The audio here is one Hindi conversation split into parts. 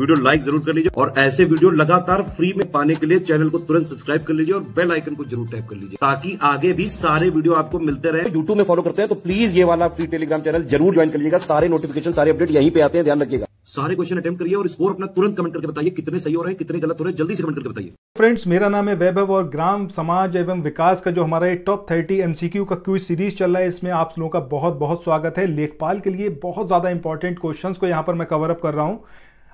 वीडियो लाइक जरूर कर लीजिए और ऐसे वीडियो लगातार फ्री में पाने के लिए चैनल को तुरंत सब्सक्राइब कर लीजिए और बेल आइकन को जरूर टैप कर लीजिए ताकि आगे भी सारे वीडियो आपको मिलते रहे यूट्यूब में फॉलो करते हैं तो प्लीज ये वाला फ्री टेलीग्राम चैनल जरूर ज्वाइन कर लीजिएगा सारे नोटिफिकेशन सारे अपडेट यहीं पे आते हैं ध्यान रखिएगा सारे क्वेश्चन अटेम्प्ट करिए और स्कोर अपना तुरंत कमेंट करके बताइए कितने सही हो रहे हैं कितने गलत हो रहे हैं जल्दी से कमेंट करके बताइए फ्रेंड्स मेरा नाम है वैभव और ग्राम समाज एवं विकास का जो हमारा टॉप थर्टी एमसीक्यू का क्यूज सीरीज चल रहा है इसमें आप लोगों का बहुत बहुत स्वागत है लेखपाल के लिए बहुत ज्यादा इंपॉर्टेंट क्वेश्चन को यहाँ पर मैं कवर अप कर रहा हूँ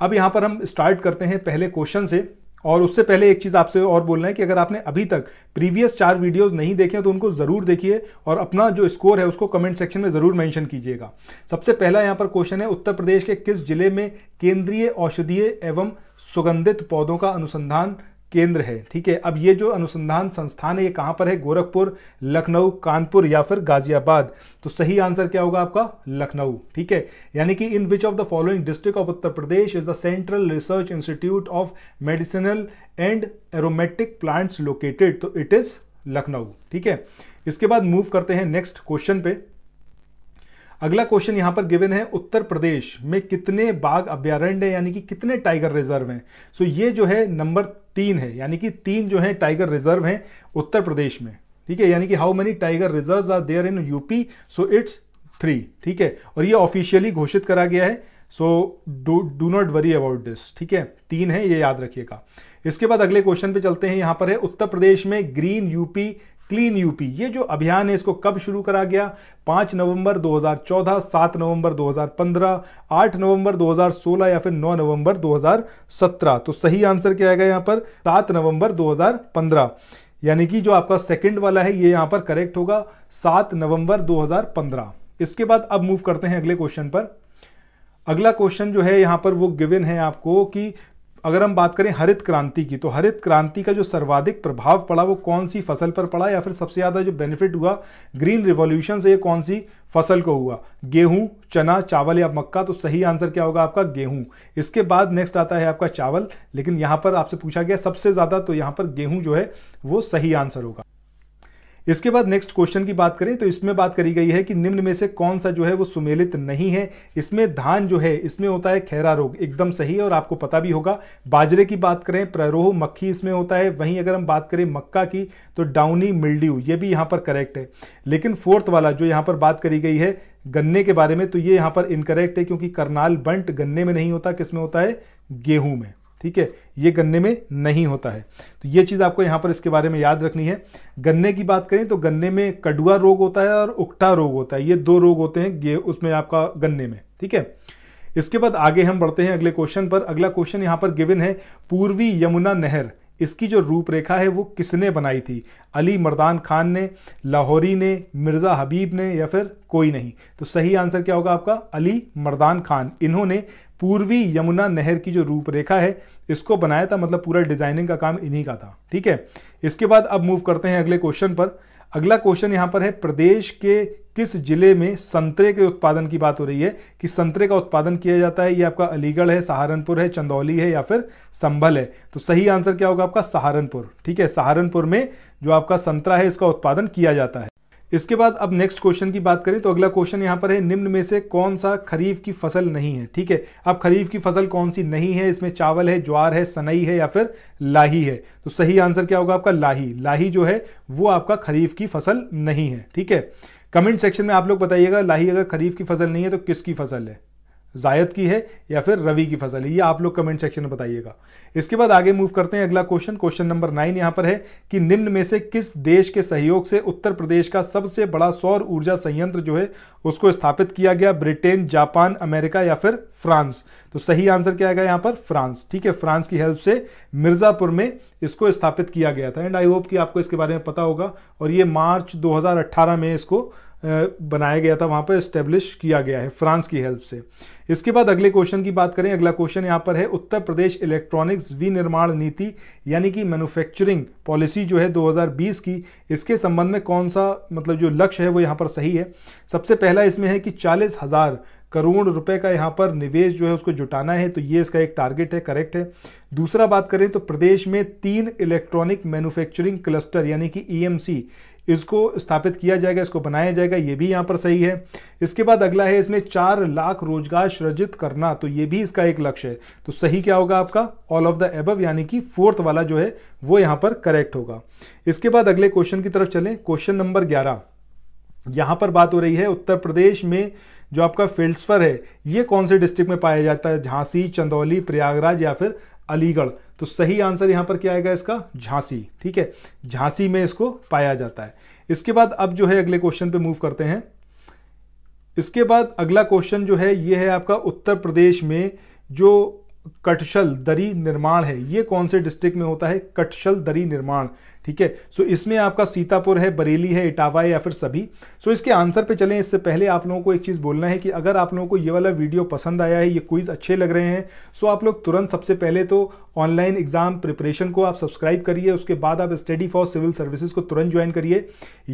अब यहाँ पर हम स्टार्ट करते हैं पहले क्वेश्चन से और उससे पहले एक चीज़ आपसे और बोलना है कि अगर आपने अभी तक प्रीवियस चार वीडियोस नहीं देखे तो उनको ज़रूर देखिए और अपना जो स्कोर है उसको कमेंट सेक्शन में ज़रूर मेंशन कीजिएगा सबसे पहला यहाँ पर क्वेश्चन है उत्तर प्रदेश के किस जिले में केंद्रीय औषधीय एवं सुगंधित पौधों का अनुसंधान केंद्र है ठीक है अब ये जो अनुसंधान संस्थान है ये कहाँ पर है गोरखपुर लखनऊ कानपुर या फिर गाजियाबाद तो सही आंसर क्या होगा आपका लखनऊ ठीक है यानी कि in which of the following district of Uttar Pradesh is the central research institute of medicinal and aromatic plants located तो इट इज लखनऊ ठीक है इसके बाद मूव करते हैं नेक्स्ट क्वेश्चन पे अगला क्वेश्चन यहाँ पर गिवन है उत्तर प्रदेश में कितने बाघ अभ्यारण्य यानी कि कितने टाइगर रिजर्व हैं सो ये जो है नंबर तीन है यानी कि तीन जो है टाइगर रिजर्व हैं उत्तर प्रदेश में ठीक है यानी कि how many tiger reserve are there in UP so it's three ठीक है और ये ऑफिशियली घोषित करा गया है so do not worry about this ठीक है तीन है ये याद रखिएगा इसके बाद अगले क्वेश्चन पे चलते हैं यहां पर है उत्तर प्रदेश में ग्रीन यूपी क्लीन यूपी ये जो अभियान है इसको कब शुरू करा गया पाँच नवंबर 2014 सात नवंबर 2015 आठ नवंबर 2016 या फिर नौ नवंबर 2017 तो सही आंसर क्या आएगा यहाँ पर सात नवंबर 2015 यानी कि जो आपका सेकंड वाला है ये यहाँ पर करेक्ट होगा सात नवंबर 2015 इसके बाद अब मूव करते हैं अगले क्वेश्चन पर अगला क्वेश्चन जो है यहाँ पर वो गिवन है आपको कि अगर हम बात करें हरित क्रांति की तो हरित क्रांति का जो सर्वाधिक प्रभाव पड़ा वो कौन सी फसल पर पड़ा या फिर सबसे ज़्यादा जो बेनिफिट हुआ ग्रीन रिवॉल्यूशन से ये कौन सी फसल को हुआ गेहूं चना चावल या मक्का तो सही आंसर क्या होगा आपका गेहूं इसके बाद नेक्स्ट आता है आपका चावल लेकिन यहाँ पर आपसे पूछा गया सबसे ज़्यादा तो यहाँ पर गेहूँ जो है वो सही आंसर होगा इसके बाद नेक्स्ट क्वेश्चन की बात करें तो इसमें बात करी गई है कि निम्न में से कौन सा जो है वो सुमेलित नहीं है इसमें धान जो है इसमें होता है खैरा रोग एकदम सही है और आपको पता भी होगा बाजरे की बात करें प्ररोह मक्खी इसमें होता है वहीं अगर हम बात करें मक्का की तो डाउनी मिल्ड्यू ये भी यहाँ पर करेक्ट है लेकिन फोर्थ वाला जो यहाँ पर बात करी गई है गन्ने के बारे में तो ये यहाँ पर इनकरेक्ट है क्योंकि करनाल बंट गन्ने में नहीं होता किसमें होता है गेहूं में ठीक है ये गन्ने में नहीं होता है तो ये चीज़ आपको यहाँ पर इसके बारे में याद रखनी है गन्ने की बात करें तो गन्ने में कडुआ रोग होता है और उकटा रोग होता है ये दो रोग होते हैं उसमें आपका गन्ने में ठीक है इसके बाद आगे हम बढ़ते हैं अगले क्वेश्चन पर अगला क्वेश्चन यहाँ पर गिवन है पूर्वी यमुना नहर इसकी जो रूपरेखा है वो किसने बनाई थी अली मर्दान खान ने लाहौरी ने मिर्ज़ा हबीब ने या फिर कोई नहीं तो सही आंसर क्या होगा आपका अली मर्दान खान इन्होंने पूर्वी यमुना नहर की जो रूपरेखा है इसको बनाया था मतलब पूरा डिज़ाइनिंग का काम इन्हीं का था ठीक है इसके बाद अब मूव करते हैं अगले क्वेश्चन पर अगला क्वेश्चन यहां पर है प्रदेश के किस जिले में संतरे के उत्पादन की बात हो रही है कि संतरे का उत्पादन किया जाता है ये आपका अलीगढ़ है सहारनपुर है चंदौली है या फिर संभल है तो सही आंसर क्या होगा आपका सहारनपुर ठीक है सहारनपुर में जो आपका संतरा है इसका उत्पादन किया जाता है इसके बाद अब नेक्स्ट क्वेश्चन की बात करें तो अगला क्वेश्चन यहाँ पर है निम्न में से कौन सा खरीफ की फसल नहीं है ठीक है अब खरीफ की फसल कौन सी नहीं है इसमें चावल है ज्वार है सनई है या फिर लाही है तो सही आंसर क्या होगा आपका लाही लाही जो है वो आपका खरीफ की फसल नहीं है ठीक है कमेंट सेक्शन में आप लोग बताइएगा लाही अगर खरीफ की फसल नहीं है तो किसकी फसल है जायद की है या फिर रवि की फसल है ये आप लोग कमेंट सेक्शन में बताइएगा इसके बाद आगे मूव करते हैं अगला क्वेश्चन क्वेश्चन नंबर नाइन यहां पर है कि निम्न में से किस देश के सहयोग से उत्तर प्रदेश का सबसे बड़ा सौर ऊर्जा संयंत्र जो है उसको स्थापित किया गया ब्रिटेन जापान अमेरिका या फिर फ्रांस तो सही आंसर क्या आएगा यहां पर फ्रांस ठीक है फ्रांस की हेल्प से मिर्ज़ापुर में इसको स्थापित किया गया था एंड आई होप कि आपको इसके बारे में पता होगा और ये मार्च दो में इसको बनाया गया था वहाँ पर स्टेब्लिश किया गया है फ्रांस की हेल्प से इसके बाद अगले क्वेश्चन की बात करें अगला क्वेश्चन यहाँ पर है उत्तर प्रदेश इलेक्ट्रॉनिक्स विनिर्माण नीति यानी कि मैन्युफैक्चरिंग पॉलिसी जो है 2020 की इसके संबंध में कौन सा मतलब जो लक्ष्य है वो यहाँ पर सही है सबसे पहला इसमें है कि चालीस हज़ार करोड़ रुपए का यहाँ पर निवेश जो है उसको जुटाना है तो ये इसका एक टारगेट है करेक्ट है दूसरा बात करें तो प्रदेश में तीन इलेक्ट्रॉनिक मैन्युफैक्चरिंग क्लस्टर यानी कि ई e इसको स्थापित किया जाएगा इसको बनाया जाएगा ये भी यहाँ पर सही है इसके बाद अगला है इसमें चार लाख रोजगार सृजित करना तो ये भी इसका एक लक्ष्य है तो सही क्या होगा आपका ऑल ऑफ द एबव यानी कि फोर्थ वाला जो है वो यहाँ पर करेक्ट होगा इसके बाद अगले क्वेश्चन की तरफ चलें क्वेश्चन नंबर ग्यारह यहाँ पर बात हो रही है उत्तर प्रदेश में जो आपका फिल्डसफर है ये कौन से डिस्ट्रिक्ट में पाया जाता है झांसी चंदौली प्रयागराज या फिर अलीगढ़ तो सही आंसर यहां पर क्या आएगा इसका झांसी ठीक है झांसी में इसको पाया जाता है इसके बाद अब जो है अगले क्वेश्चन पे मूव करते हैं इसके बाद अगला क्वेश्चन जो है ये है आपका उत्तर प्रदेश में जो कटशल दरी निर्माण है ये कौन से डिस्ट्रिक्ट में होता है कटशल दरी निर्माण ठीक है सो इसमें आपका सीतापुर है बरेली है इटावा है या फिर सभी सो इसके आंसर पे चलें इससे पहले आप लोगों को एक चीज़ बोलना है कि अगर आप लोगों को ये वाला वीडियो पसंद आया है ये क्विज़ अच्छे लग रहे हैं सो आप लोग तुरंत सबसे पहले तो ऑनलाइन एग्जाम प्रिपरेशन को आप सब्सक्राइब करिए उसके बाद आप स्टडी फॉर सिविल सर्विसेज को तुरंत ज्वाइन करिए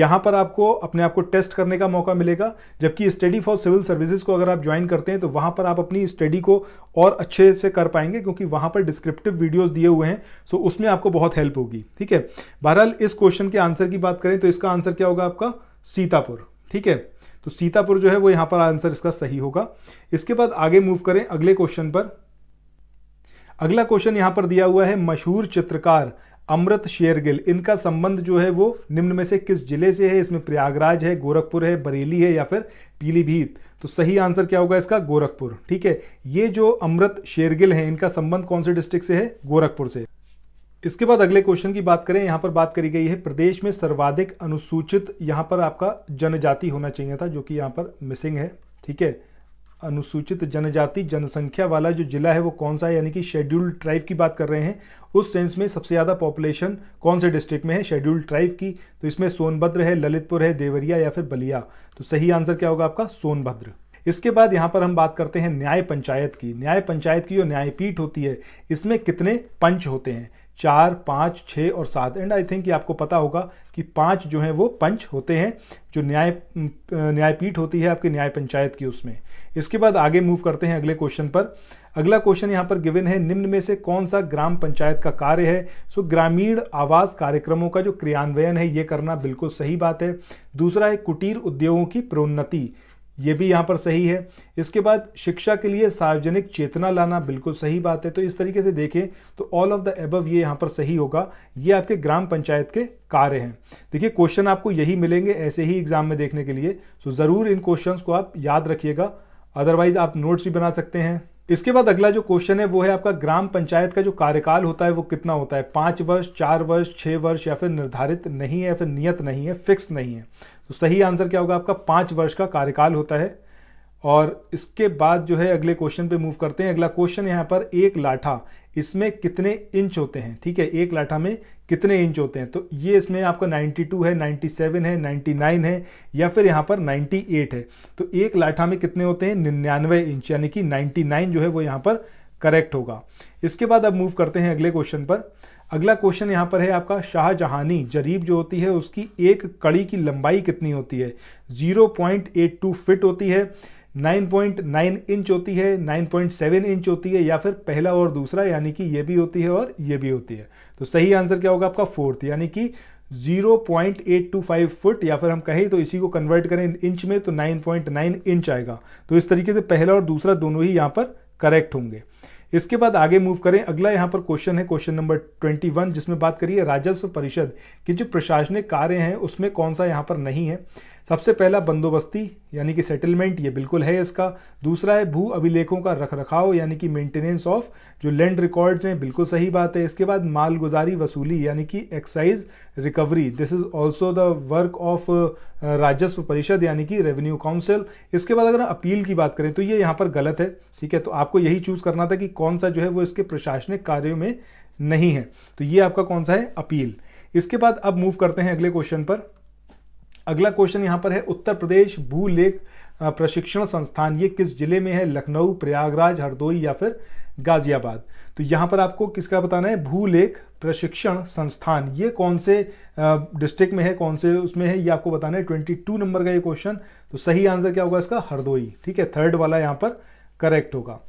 यहाँ पर आपको अपने आप को टेस्ट करने का मौका मिलेगा जबकि स्टडी फॉर सिविल सर्विसेज को अगर आप ज्वाइन करते हैं तो वहाँ पर आप अपनी स्टडी को और अच्छे से कर पाएंगे क्योंकि वहाँ पर डिस्क्रिप्टिव वीडियोज़ दिए हुए हैं सो उसमें आपको बहुत हेल्प होगी ठीक है बहरहाल इस क्वेश्चन के आंसर की बात करें तो इसका आंसर क्या होगा आपका सीतापुर ठीक है तो सीतापुर जो है वो यहां पर आंसर इसका सही होगा इसके बाद आगे मूव करें अगले क्वेश्चन पर अगला क्वेश्चन यहां पर दिया हुआ है मशहूर चित्रकार अमृत शेरगिल इनका संबंध जो है वो निम्न में से किस जिले से है इसमें प्रयागराज है गोरखपुर है बरेली है या फिर पीलीभीत तो सही आंसर क्या होगा इसका गोरखपुर ठीक है ये जो अमृत शेरगिल है इनका संबंध कौन से डिस्ट्रिक्ट से है गोरखपुर से इसके बाद अगले क्वेश्चन की बात करें यहाँ पर बात करी गई है प्रदेश में सर्वाधिक अनुसूचित यहाँ पर आपका जनजाति होना चाहिए था जो कि यहाँ पर मिसिंग है ठीक है अनुसूचित जनजाति जनसंख्या वाला जो जिला है वो कौन सा है यानी कि शेड्यूल्ड ट्राइब की बात कर रहे हैं उस सेंस में सबसे ज़्यादा पॉपुलेशन कौन से डिस्ट्रिक्ट में है शेड्यूल्ड ट्राइब की तो इसमें सोनभद्र है ललितपुर है देवरिया या फिर बलिया तो सही आंसर क्या होगा आपका सोनभद्र इसके बाद यहाँ पर हम बात करते हैं न्याय पंचायत की न्याय पंचायत की जो न्यायपीठ होती है इसमें कितने पंच होते हैं चार पाँच छः और सात एंड आई थिंक ये आपको पता होगा कि पाँच जो हैं वो पंच होते हैं जो न्याय न्यायपीठ होती है आपकी न्याय पंचायत की उसमें इसके बाद आगे मूव करते हैं अगले क्वेश्चन पर अगला क्वेश्चन यहाँ पर गिवन है निम्न में से कौन सा ग्राम पंचायत का कार्य है सो ग्रामीण आवास कार्यक्रमों का जो क्रियान्वयन है ये करना बिल्कुल सही बात है दूसरा है कुटीर उद्योगों की प्रोन्नति ये भी यहाँ पर सही है इसके बाद शिक्षा के लिए सार्वजनिक चेतना लाना बिल्कुल सही बात है तो इस तरीके से देखें तो ऑल ऑफ द एबव ये यहाँ पर सही होगा ये आपके ग्राम पंचायत के कार्य हैं देखिए क्वेश्चन आपको यही मिलेंगे ऐसे ही एग्जाम में देखने के लिए तो ज़रूर इन क्वेश्चन को आप याद रखिएगा अदरवाइज आप नोट्स भी बना सकते हैं इसके बाद अगला जो क्वेश्चन है वो है आपका ग्राम पंचायत का जो कार्यकाल होता है वो कितना होता है पांच वर्ष चार वर्ष छह वर्ष या फिर निर्धारित नहीं है या फिर नियत नहीं है फिक्स नहीं है तो सही आंसर क्या होगा आपका पांच वर्ष का कार्यकाल होता है और इसके बाद जो है अगले क्वेश्चन पे मूव करते हैं अगला क्वेश्चन यहाँ पर एक लाठा इसमें कितने इंच होते हैं ठीक है एक लाठा में कितने इंच होते हैं तो ये इसमें आपका 92 है 97 है 99 है या फिर यहाँ पर 98 है तो एक लाठा में कितने होते हैं निन्यानवे इंच यानी कि 99 जो है वो यहाँ पर करेक्ट होगा इसके बाद अब मूव करते हैं अगले क्वेश्चन पर अगला क्वेश्चन यहाँ पर है आपका शाहजहानी जरीब जो होती है उसकी एक कड़ी की लंबाई कितनी होती है जीरो फिट होती है 9.9 इंच होती है 9.7 इंच होती है या फिर पहला और दूसरा यानी कि ये भी होती है और ये भी होती है तो सही आंसर क्या होगा आपका फोर्थ यानी कि 0.825 फुट या फिर हम कहें तो इसी को कन्वर्ट करें इंच में तो 9.9 इंच आएगा तो इस तरीके से पहला और दूसरा दोनों ही यहाँ पर करेक्ट होंगे इसके बाद आगे मूव करें अगला यहाँ पर क्वेश्चन है क्वेश्चन नंबर 21 जिसमें बात करिए राजस्व परिषद की जो प्रशासनिक कार्य हैं उसमें कौन सा यहाँ पर नहीं है सबसे पहला बंदोबस्ती यानी कि सेटलमेंट ये बिल्कुल है इसका दूसरा है भू अभिलेखों का रख रखाव यानी कि मेंटेनेंस ऑफ जो लैंड रिकॉर्ड्स हैं बिल्कुल सही बात है इसके बाद मालगुजारी वसूली यानी कि excise recovery this is also the work of राजस्व परिषद यानी कि रेवेन्यू काउंसिल इसके बाद अगर अपील की बात करें तो ये यहाँ पर गलत है ठीक है तो आपको यही चूज करना था कि कौन सा जो है वो इसके प्रशासनिक कार्यों में नहीं है तो ये आपका कौन सा है अपील इसके बाद अब मूव करते हैं अगले क्वेश्चन पर अगला क्वेश्चन यहाँ पर है उत्तर प्रदेश भू लेख प्रशिक्षण संस्थान ये किस जिले में है लखनऊ प्रयागराज हरदोई या फिर गाजियाबाद तो यहाँ पर आपको किसका बताना है भू लेख प्रशिक्षण संस्थान ये कौन से डिस्ट्रिक्ट में है कौन से उसमें है ये आपको बताना है ट्वेंटी टू नंबर का ये क्वेश्चन तो सही आंसर क्या होगा इसका हरदोई ठीक है थर्ड वाला यहाँ पर करेक्ट होगा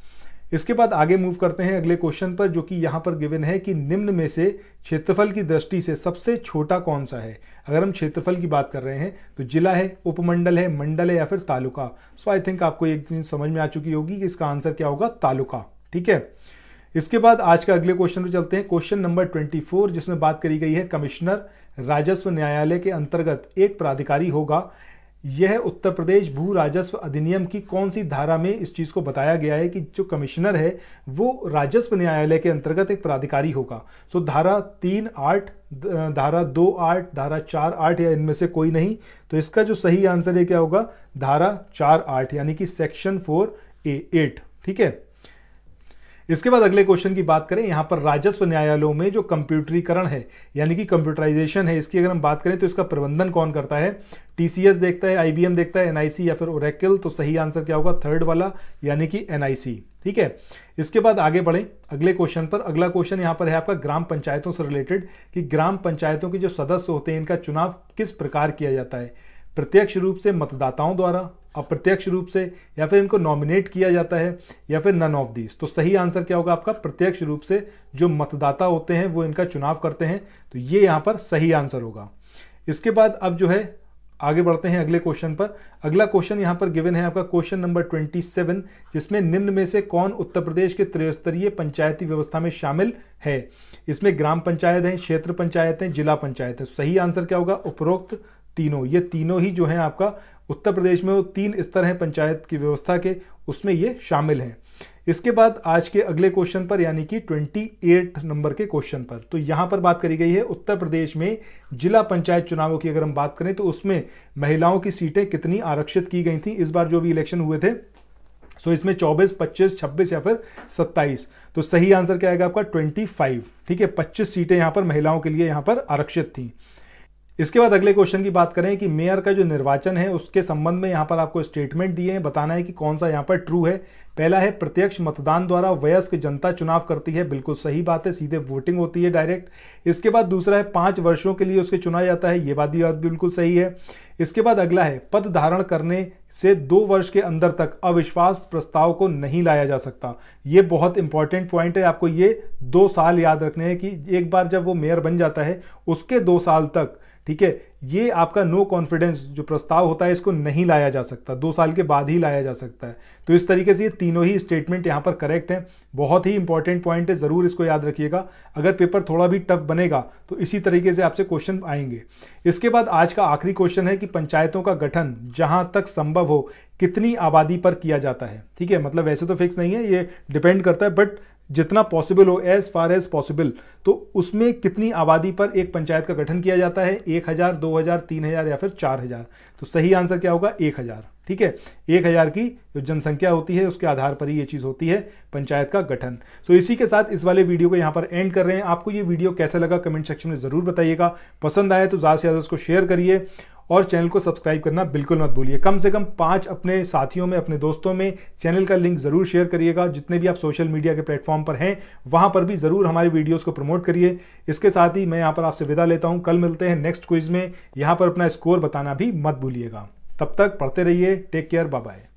इसके बाद आगे मूव करते हैं अगले क्वेश्चन पर जो कि यहाँ पर गिवन है कि निम्न में से क्षेत्रफल की दृष्टि से सबसे छोटा कौन सा है अगर हम क्षेत्रफल की बात कर रहे हैं तो जिला है उपमंडल है मंडल है या फिर तालुका सो आई थिंक आपको एक चीज समझ में आ चुकी होगी कि इसका आंसर क्या होगा तालुका ठीक है इसके बाद आज का अगले क्वेश्चन पर चलते हैं क्वेश्चन नंबर ट्वेंटी जिसमें बात करी गई है कमिश्नर राजस्व न्यायालय के अंतर्गत एक प्राधिकारी होगा यह उत्तर प्रदेश भू राजस्व अधिनियम की कौन सी धारा में इस चीज़ को बताया गया है कि जो कमिश्नर है वो राजस्व न्यायालय के अंतर्गत एक प्राधिकारी होगा सो धारा तीन आठ धारा दो आठ धारा चार आठ या इनमें से कोई नहीं तो इसका जो सही आंसर है क्या होगा धारा चार आठ यानी कि सेक्शन फोर ए एट ठीक है इसके बाद अगले क्वेश्चन की बात करें यहाँ पर राजस्व न्यायालयों में जो कंप्यूटरीकरण है यानी कि कंप्यूटराइजेशन है इसकी अगर हम बात करें तो इसका प्रबंधन कौन करता है टीसीएस देखता है आईबीएम देखता है एनआईसी या फिर ओरेकल तो सही आंसर क्या होगा थर्ड वाला यानी कि एनआईसी ठीक है इसके बाद आगे बढ़ें अगले क्वेश्चन पर अगला क्वेश्चन यहाँ पर है आपका ग्राम पंचायतों से रिलेटेड कि ग्राम पंचायतों के जो सदस्य होते हैं इनका चुनाव किस प्रकार किया जाता है प्रत्यक्ष रूप से मतदाताओं द्वारा अप्रत्यक्ष रूप से या फिर इनको नॉमिनेट किया जाता है या फिर नन ऑफ दीज तो सही आंसर क्या होगा आपका प्रत्यक्ष रूप से जो मतदाता होते हैं वो इनका चुनाव करते हैं तो ये यहाँ पर सही आंसर होगा इसके बाद अब जो है आगे बढ़ते हैं अगले क्वेश्चन पर अगला क्वेश्चन यहाँ पर गिवन है आपका क्वेश्चन नंबर 27 जिसमें निम्न में से कौन उत्तर प्रदेश के त्रिस्तरीय पंचायती व्यवस्था में शामिल है इसमें ग्राम पंचायत है क्षेत्र पंचायत है जिला पंचायत है सही आंसर क्या होगा उपरोक्त तीनों ये तीनों ही जो है आपका उत्तर प्रदेश में वो तीन स्तर हैं पंचायत की व्यवस्था के उसमें ये शामिल हैं इसके बाद आज के अगले क्वेश्चन पर यानी कि 28 नंबर के क्वेश्चन पर तो यहाँ पर बात करी गई है उत्तर प्रदेश में जिला पंचायत चुनावों की अगर हम बात करें तो उसमें महिलाओं की सीटें कितनी आरक्षित की गई थी इस बार जो भी इलेक्शन हुए थे सो इसमें 24, 25, 26 या फिर 27 तो सही आंसर क्या आएगा आपका 25 ठीक है 25 सीटें यहाँ पर महिलाओं के लिए यहाँ पर आरक्षित थी इसके बाद अगले क्वेश्चन की बात करें कि मेयर का जो निर्वाचन है उसके संबंध में यहाँ पर आपको स्टेटमेंट दिए हैं बताना है कि कौन सा यहाँ पर ट्रू है पहला है प्रत्यक्ष मतदान द्वारा वयस्क जनता चुनाव करती है बिल्कुल सही बात है सीधे वोटिंग होती है डायरेक्ट इसके बाद दूसरा है पाँच वर्षों के लिए उसके चुना जाता है ये बात भी बिल्कुल सही है इसके बाद अगला है पद धारण करने से दो वर्ष के अंदर तक अविश्वास प्रस्ताव को नहीं लाया जा सकता ये बहुत इंपॉर्टेंट पॉइंट है आपको ये दो साल याद रखने हैं कि एक बार जब वो मेयर बन जाता है उसके दो साल तक ठीक है ये आपका नो कॉन्फिडेंस जो प्रस्ताव होता है इसको नहीं लाया जा सकता दो साल के बाद ही लाया जा सकता है तो इस तरीके से ये तीनों ही स्टेटमेंट यहाँ पर करेक्ट हैं बहुत ही इंपॉर्टेंट पॉइंट है ज़रूर इसको याद रखिएगा अगर पेपर थोड़ा भी टफ बनेगा तो इसी तरीके से आपसे क्वेश्चन आएंगे इसके बाद आज का आखिरी क्वेश्चन है कि पंचायतों का गठन जहाँ तक संभव हो कितनी आबादी पर किया जाता है ठीक है मतलब वैसे तो फिक्स नहीं है ये डिपेंड करता है बट जितना पॉसिबल हो एज फार एज पॉसिबल तो उसमें कितनी आबादी पर एक पंचायत का गठन किया जाता है एक हज़ार दो हज़ार तीन हज़ार या फिर चार हज़ार तो सही आंसर क्या होगा एक हज़ार ठीक है एक हज़ार की जो जनसंख्या होती है उसके आधार पर ही ये चीज़ होती है पंचायत का गठन सो इसी के साथ इस वाले वीडियो को यहाँ पर एंड कर रहे हैं आपको ये वीडियो कैसा लगा कमेंट सेक्शन में ज़रूर बताइएगा पसंद आए तो ज़्यादा से ज़्यादा उसको शेयर करिए और चैनल को सब्सक्राइब करना बिल्कुल मत भूलिए कम से कम पाँच अपने साथियों में अपने दोस्तों में चैनल का लिंक ज़रूर शेयर करिएगा जितने भी आप सोशल मीडिया के प्लेटफॉर्म पर हैं वहाँ पर भी ज़रूर हमारे वीडियोज़ को प्रमोट करिए इसके साथ ही मैं यहाँ पर आपसे विदा लेता हूँ कल मिलते हैं नेक्स्ट क्विज़ में यहाँ पर अपना स्कोर बताना भी मत भूलिएगा तब तक पढ़ते रहिए टेक केयर बाय बाय